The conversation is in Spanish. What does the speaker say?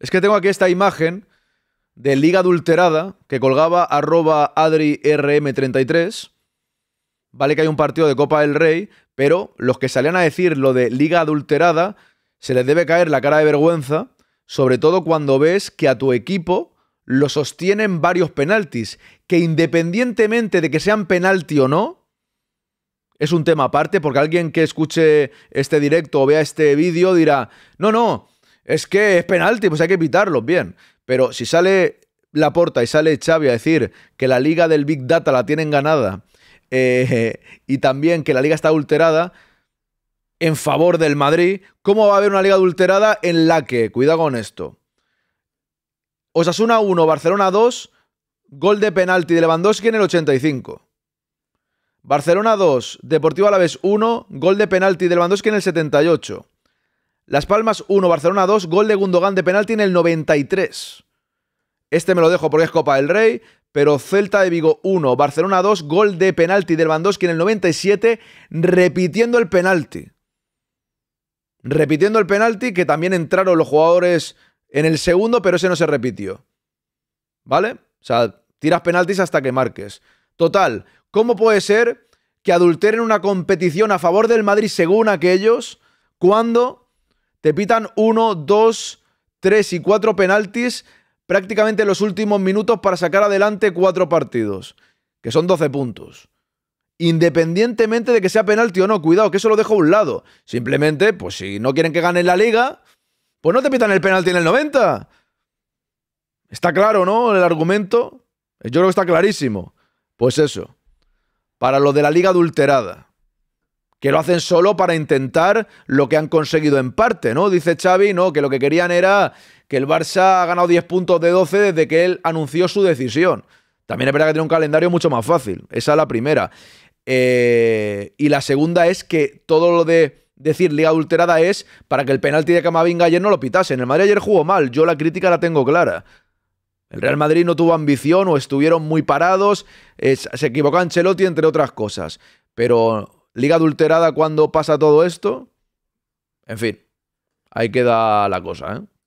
Es que tengo aquí esta imagen de Liga Adulterada que colgaba arroba AdriRM33. Vale que hay un partido de Copa del Rey, pero los que salían a decir lo de Liga Adulterada se les debe caer la cara de vergüenza, sobre todo cuando ves que a tu equipo lo sostienen varios penaltis, que independientemente de que sean penalti o no, es un tema aparte, porque alguien que escuche este directo o vea este vídeo dirá, no, no, es que es penalti, pues hay que evitarlo, bien. Pero si sale la Laporta y sale Xavi a decir que la liga del Big Data la tienen ganada eh, y también que la liga está adulterada en favor del Madrid, ¿cómo va a haber una liga adulterada en la que, cuidado con esto, Osasuna 1, Barcelona 2, gol de penalti de Lewandowski en el 85. Barcelona 2, Deportivo Alavés 1, gol de penalti de Lewandowski en el 78. Las Palmas 1, Barcelona 2, gol de Gundogan de penalti en el 93. Este me lo dejo porque es Copa del Rey, pero Celta de Vigo 1, Barcelona 2, gol de penalti del Bandoski en el 97, repitiendo el penalti. Repitiendo el penalti, que también entraron los jugadores en el segundo, pero ese no se repitió. ¿Vale? O sea, tiras penaltis hasta que marques. Total, ¿cómo puede ser que adulteren una competición a favor del Madrid según aquellos cuando te pitan uno, dos, tres y cuatro penaltis prácticamente en los últimos minutos para sacar adelante cuatro partidos, que son 12 puntos. Independientemente de que sea penalti o no, cuidado, que eso lo dejo a un lado. Simplemente, pues si no quieren que gane la liga, pues no te pitan el penalti en el 90. Está claro, ¿no? El argumento. Yo creo que está clarísimo. Pues eso. Para lo de la liga adulterada que lo hacen solo para intentar lo que han conseguido en parte, ¿no? Dice Xavi, no, que lo que querían era que el Barça ha ganado 10 puntos de 12 desde que él anunció su decisión. También es verdad que tiene un calendario mucho más fácil. Esa es la primera. Eh, y la segunda es que todo lo de decir liga adulterada es para que el penalti de Camavinga ayer no lo pitasen. El Madrid ayer jugó mal, yo la crítica la tengo clara. El Real Madrid no tuvo ambición o estuvieron muy parados, se equivocó Ancelotti entre otras cosas. Pero Liga adulterada cuando pasa todo esto. En fin, ahí queda la cosa, ¿eh?